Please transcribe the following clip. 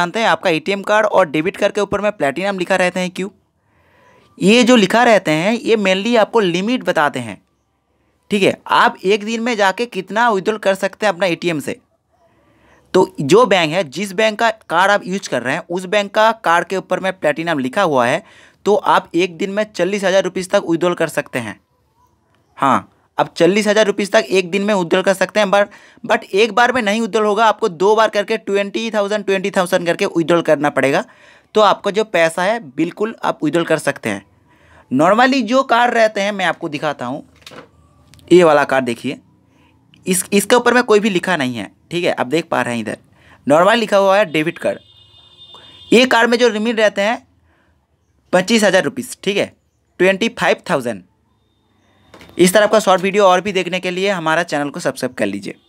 जानते हैं आपका एटीएम कार्ड और डेबिट कार्ड के ऊपर में प्लेटिनम लिखा रहते हैं क्यों ये जो लिखा रहते हैं ये मेनली आपको लिमिट बताते हैं ठीक है आप एक दिन में जाके कितना विद्रॉल कर सकते हैं अपना एटीएम से तो जो बैंक है जिस बैंक का कार्ड आप यूज कर रहे हैं उस बैंक का कार्ड के ऊपर में प्लेटिनम लिखा हुआ है तो आप एक दिन में चालीस हज़ार रुपीज़ तक विद्रॉल कर सकते हैं हाँ आप चालीस हज़ार रुपीज़ तक एक दिन में उद्रल कर सकते हैं बट बट एक बार में नहीं उद्रल होगा आपको दो बार करके ट्वेंटी थाउजेंड ट्वेंटी थाउजेंड करके उद्रल करना पड़ेगा तो आपका जो पैसा है बिल्कुल आप उद्रल कर सकते हैं नॉर्मली जो कार रहते हैं मैं आपको दिखाता हूँ ये वाला कार देखिए इस इसके ऊपर में कोई भी लिखा नहीं है ठीक है आप देख पा रहे हैं इधर नॉर्मल लिखा हुआ है डेबिट कार्ड ये कार्ड में जो रिमिट रहते हैं पच्चीस हज़ार रुपीज़ ठीक है ट्वेंटी फाइव थाउजेंड इस तरह का शॉर्ट वीडियो और भी देखने के लिए हमारा चैनल को सब्सक्राइब कर लीजिए